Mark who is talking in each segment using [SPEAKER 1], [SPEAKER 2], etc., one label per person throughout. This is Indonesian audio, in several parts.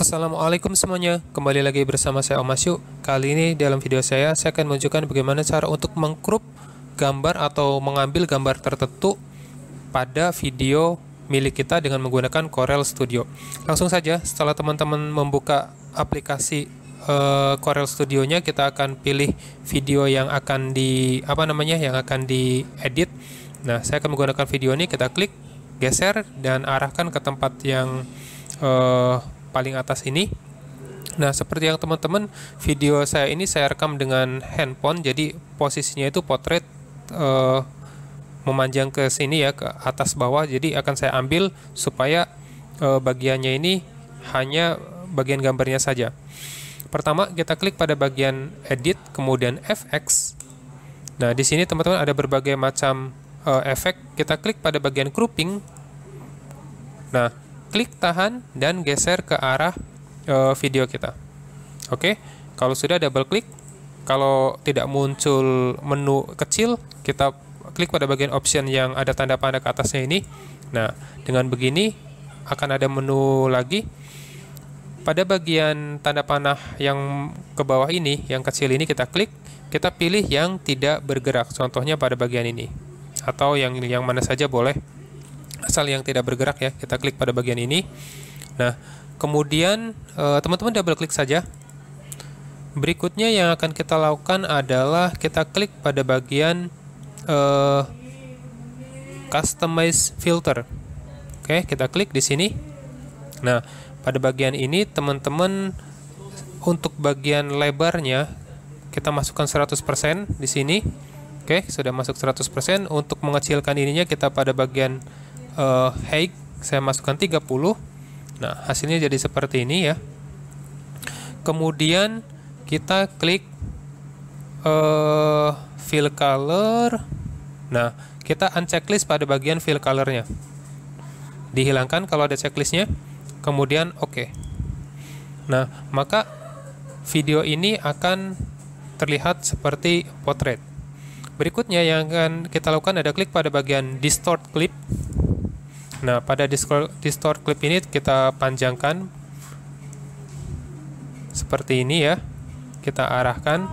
[SPEAKER 1] Assalamualaikum semuanya, kembali lagi bersama saya Om Masyu Kali ini dalam video saya, saya akan menunjukkan bagaimana cara untuk mengkrup gambar atau mengambil gambar tertentu pada video milik kita dengan menggunakan Corel Studio Langsung saja, setelah teman-teman membuka aplikasi eh, Corel Studio-nya, kita akan pilih video yang akan di, apa namanya, yang akan diedit Nah, saya akan menggunakan video ini, kita klik, geser, dan arahkan ke tempat yang uh, paling atas ini Nah, seperti yang teman-teman, video saya ini saya rekam dengan handphone, jadi posisinya itu potret uh, memanjang ke sini ya, ke atas bawah. Jadi akan saya ambil supaya uh, bagiannya ini hanya bagian gambarnya saja. Pertama, kita klik pada bagian edit, kemudian FX. Nah, di sini teman-teman ada berbagai macam uh, efek. Kita klik pada bagian grouping. Nah, klik tahan dan geser ke arah e, video kita. Oke, kalau sudah double klik, kalau tidak muncul menu kecil, kita klik pada bagian option yang ada tanda panah ke atasnya ini. Nah, dengan begini akan ada menu lagi. Pada bagian tanda panah yang ke bawah ini, yang kecil ini kita klik, kita pilih yang tidak bergerak. Contohnya pada bagian ini atau yang yang mana saja boleh asal yang tidak bergerak ya kita klik pada bagian ini nah kemudian eh, teman-teman double klik saja berikutnya yang akan kita lakukan adalah kita klik pada bagian uh, customize filter oke kita klik di sini nah pada bagian ini teman-teman untuk bagian lebarnya kita masukkan 100% di sini oke sudah masuk 100% untuk mengecilkan ininya kita pada bagian uh, saya masukkan 30 nah hasilnya jadi seperti ini ya kemudian kita klik uh, fill color nah kita unchecklist pada bagian fill colornya dihilangkan kalau ada checklistnya kemudian oke okay. nah maka video ini akan terlihat seperti potret berikutnya yang akan kita lakukan ada klik pada bagian distort clip Nah, pada distort clip ini kita panjangkan seperti ini ya. Kita arahkan.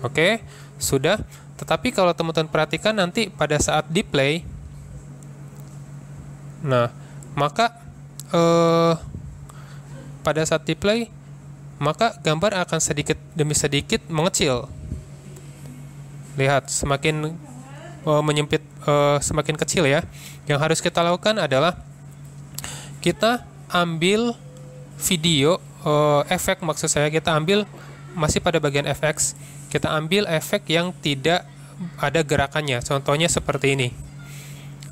[SPEAKER 1] Oke, sudah. Tetapi kalau teman-teman perhatikan nanti pada saat di play Nah, maka eh pada saat di play maka gambar akan sedikit demi sedikit mengecil. Lihat, semakin eh, menyempit uh, semakin kecil ya. Yang harus kita lakukan adalah kita ambil video uh, efek maksud saya kita ambil masih pada bagian FX, kita ambil efek yang tidak ada gerakannya. Contohnya seperti ini.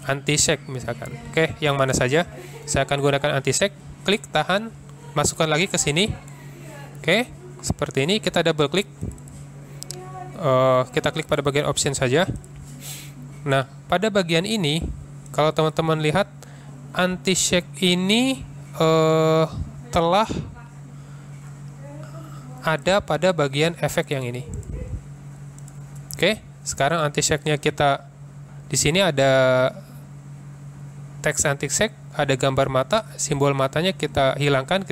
[SPEAKER 1] Anti shake misalkan. Oke, yang mana saja? Saya akan gunakan anti shake, klik tahan, masukkan lagi ke sini. Oke, seperti ini kita double klik. Uh, kita klik pada bagian option saja. Nah, pada bagian ini, kalau teman-teman lihat, anti-shake ini uh, telah ada pada bagian efek yang ini. Oke, sekarang anti-shake-nya kita di sini ada teks anti-shake, ada gambar mata, simbol matanya kita hilangkan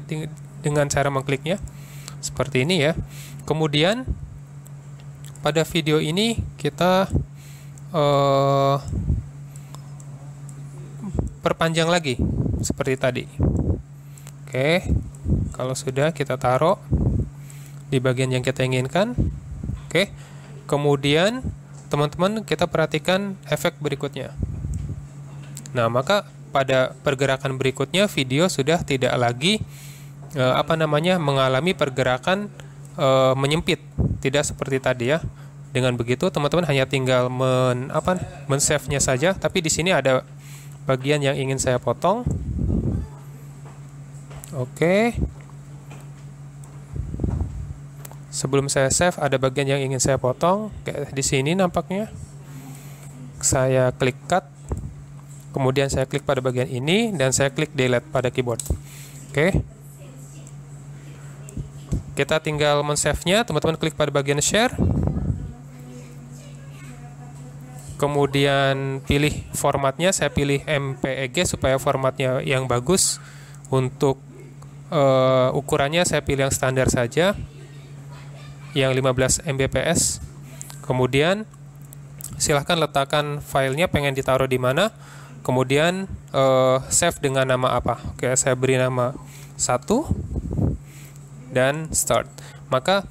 [SPEAKER 1] dengan cara mengkliknya. Seperti ini ya. Kemudian, pada video ini kita uh, perpanjang lagi seperti tadi. Oke, kalau sudah kita taruh di bagian yang kita inginkan. Oke, kemudian teman-teman kita perhatikan efek berikutnya. Nah, maka pada pergerakan berikutnya video sudah tidak lagi eh, apa namanya mengalami pergerakan eh, menyempit, tidak seperti tadi ya. Dengan begitu teman-teman hanya tinggal men apa men-save-nya saja, tapi di sini ada bagian yang ingin saya potong. Oke. Sebelum saya save ada bagian yang ingin saya potong, kayak di sini nampaknya. Saya klik cut. Kemudian saya klik pada bagian ini dan saya klik delete pada keyboard. Oke. Kita tinggal men-save-nya, teman-teman klik pada bagian share kemudian pilih formatnya saya pilih MPEG supaya formatnya yang bagus untuk uh, ukurannya saya pilih yang standar saja yang 15 Mbps kemudian silahkan letakkan filenya pengen ditaruh di mana kemudian uh, save dengan nama apa oke saya beri nama satu dan start maka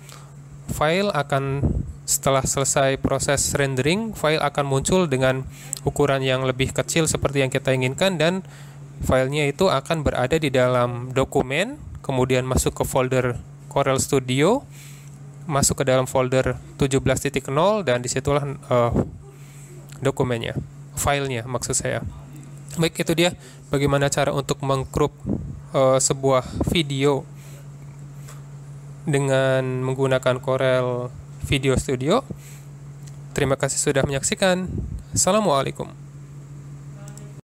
[SPEAKER 1] file akan setelah selesai proses rendering, file akan muncul dengan ukuran yang lebih kecil seperti yang kita inginkan dan filenya itu akan berada di dalam dokumen, kemudian masuk ke folder Corel Studio, masuk ke dalam folder 17.0 dan disitulah uh, dokumennya, filenya maksud saya. Baik itu dia bagaimana cara untuk mengcrop uh, eh, sebuah video dengan menggunakan Corel Video Studio. Terima kasih sudah menyaksikan. Assalamualaikum.